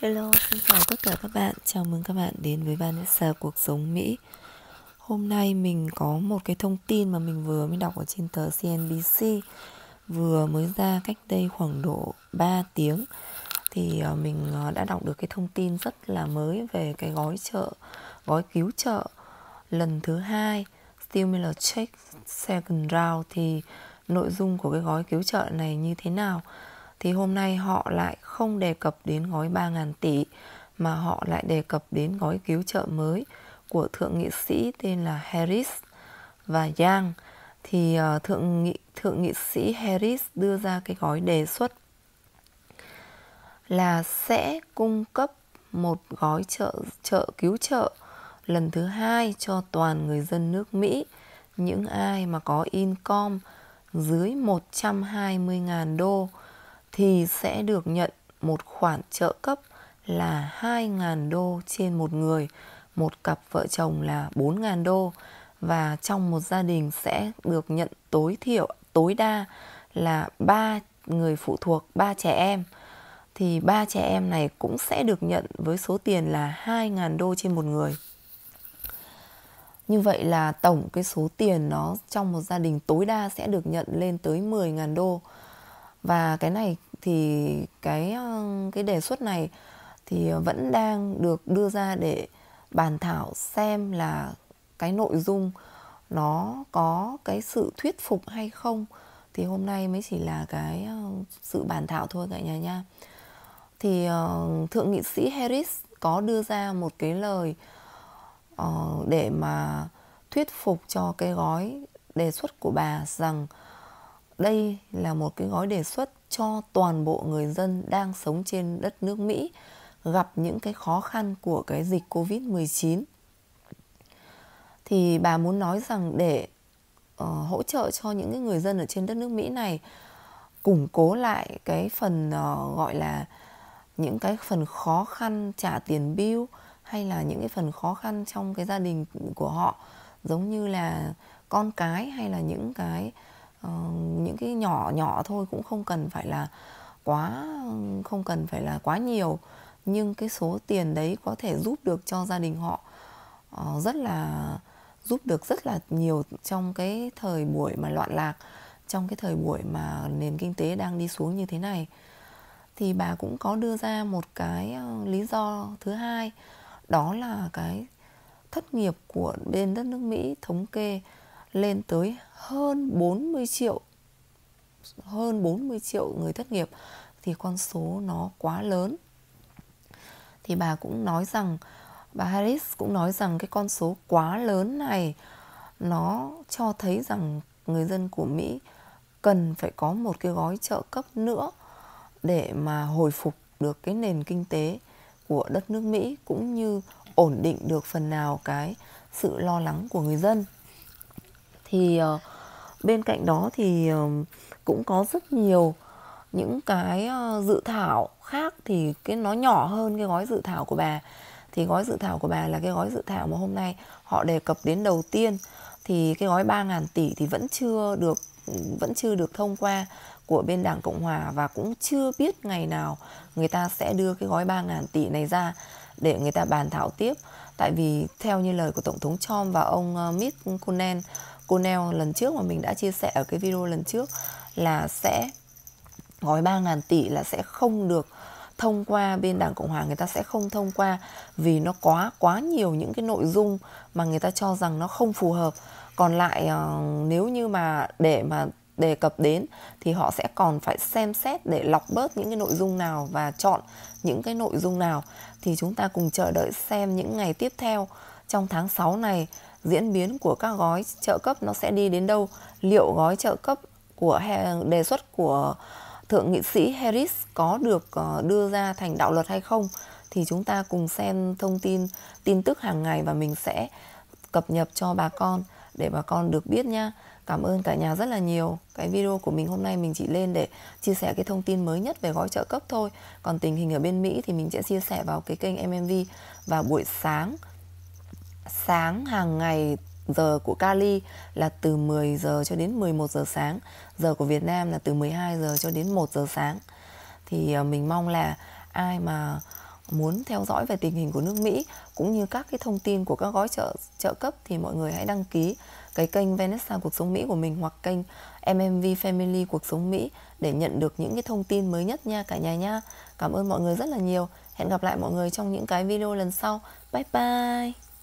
Hello, xin chào tất cả các bạn. Chào mừng các bạn đến với Vanessa Cuộc Sống Mỹ. Hôm nay mình có một cái thông tin mà mình vừa mới đọc ở trên tờ CNBC vừa mới ra cách đây khoảng độ 3 tiếng thì ờ, mình ờ, đã đọc được cái thông tin rất là mới về cái gói trợ gói cứu trợ lần thứ hai stimulus check second round thì nội dung của cái gói cứu trợ này như thế nào thì hôm nay họ lại không đề cập đến gói 3.000 tỷ mà họ lại đề cập đến gói cứu trợ mới của thượng nghị sĩ tên là Harris và Yang thì uh, thượng nghị thượng nghị sĩ Harris đưa ra cái gói đề xuất là sẽ cung cấp một gói trợ trợ cứu trợ lần thứ hai cho toàn người dân nước Mỹ những ai mà có income dưới 120.000 đô thì sẽ được nhận một khoản trợ cấp là 2.000 đô trên một người, một cặp vợ chồng là 4.000 đô và trong một gia đình sẽ được nhận tối thiểu tối đa là ba người phụ thuộc ba trẻ em thì ba trẻ em này cũng sẽ được nhận với số tiền là 2.000 đô trên một người. Như vậy là tổng cái số tiền nó trong một gia đình tối đa sẽ được nhận lên tới 10.000 đô. Và cái này thì cái ờ, cái đề xuất này thì vẫn đang được đưa ra để bàn thảo xem là cái nội dung nó có cái sự thuyết phục hay không thì hôm nay mới chỉ là cái ờ, sự bàn thảo thôi cả nhà nha thì uh, thượng nghị sĩ Harris có đưa ra một cái lời uh, để mà thuyết phục cho cái gói đề xuất của bà rằng đây là một cái gói đề xuất cho toàn bộ người dân đang sống trên đất nước Mỹ gặp những cái khó khăn của cái dịch Covid-19. Thì bà muốn nói rằng để uh, hỗ trợ cho những cái người dân ở trên đất nước Mỹ này củng cố lại cái phần uh, gọi là những cái phần khó khăn trả tiền bill hay là những cái phần khó khăn trong cái gia đình của họ giống như là con cái hay là những cái Ờ, những cái nhỏ nhỏ thôi cũng không cần phải là quá không cần phải là quá nhiều nhưng cái số tiền đấy có thể giúp được cho gia đình họ uh, rất là giúp được rất là nhiều trong cái thời buổi mà loạn lạc trong cái thời buổi mà nền kinh tế đang đi xuống như thế này thì bà cũng có đưa ra một cái ờ, lý do thứ hai đó là cái thất nghiệp của bên đất nước Mỹ thống kê lên tới hơn 40 triệu hơn 40 triệu người thất nghiệp thì con số nó quá lớn. Thì bà cũng nói rằng bà Harris cũng nói rằng cái con số quá lớn này nó cho thấy rằng người dân của Mỹ cần phải có một cái gói trợ cấp nữa để mà hồi phục được cái nền kinh tế của đất nước Mỹ cũng như ổn định được phần nào cái sự lo lắng của người dân thì ờ, bên cạnh đó thì ờ, cũng có rất nhiều những cái ờ, dự thảo khác thì cái nó nhỏ hơn cái gói dự thảo của bà thì gói dự thảo của bà là cái gói dự thảo mà hôm nay họ đề cập đến đầu tiên thì cái gói 3.000 tỷ thì vẫn chưa được vẫn chưa được thông qua của bên Đảng Cộng Hòa và cũng chưa biết ngày nào người ta sẽ đưa cái gói 3.000 tỷ này ra để người ta bàn thảo tiếp. Tại vì theo như lời của Tổng thống Trump và ông Mitch Conan cô Neo lần trước mà mình đã chia sẻ ở cái video lần trước là sẽ gói 3.000 tỷ là sẽ không được thông qua bên Đảng Cộng hòa người ta sẽ không thông qua vì nó quá quá nhiều những cái nội dung mà người ta cho rằng nó không phù hợp. Còn lại ờ, nếu như mà để mà đề cập đến thì họ sẽ còn phải xem xét để lọc bớt những cái nội dung nào và chọn những cái nội dung nào thì chúng ta cùng chờ đợi xem những ngày tiếp theo trong tháng 6 này diễn biến của các gói trợ cấp nó sẽ đi đến đâu, liệu gói trợ cấp của đề xuất của thượng nghị sĩ Harris có được ờ, đưa ra thành đạo luật hay không thì chúng ta cùng xem thông tin tin tức hàng ngày và mình sẽ cập nhật cho bà con để bà con được biết nha. Cảm ơn cả nhà rất là nhiều. Cái video của mình hôm nay mình chỉ lên để chia sẻ cái thông tin mới nhất về gói trợ cấp thôi. Còn tình hình ở bên Mỹ thì mình sẽ chia sẻ vào cái kênh MMV vào buổi sáng sáng hàng ngày giờ của Cali là từ 10 giờ cho đến 11 giờ sáng, giờ của Việt Nam là từ 12 giờ cho đến 1 giờ sáng. Thì ờ, mình mong là ai mà muốn theo dõi về tình hình của nước Mỹ cũng như các cái thông tin của các gói trợ trợ cấp thì mọi người hãy đăng ký cái kênh Vanessa cuộc sống Mỹ của mình hoặc kênh MMV Family cuộc sống Mỹ để nhận được những cái thông tin mới nhất nha cả nhà nha. Cảm ơn mọi người rất là nhiều. Hẹn gặp lại mọi người trong những cái video lần sau. Bye bye.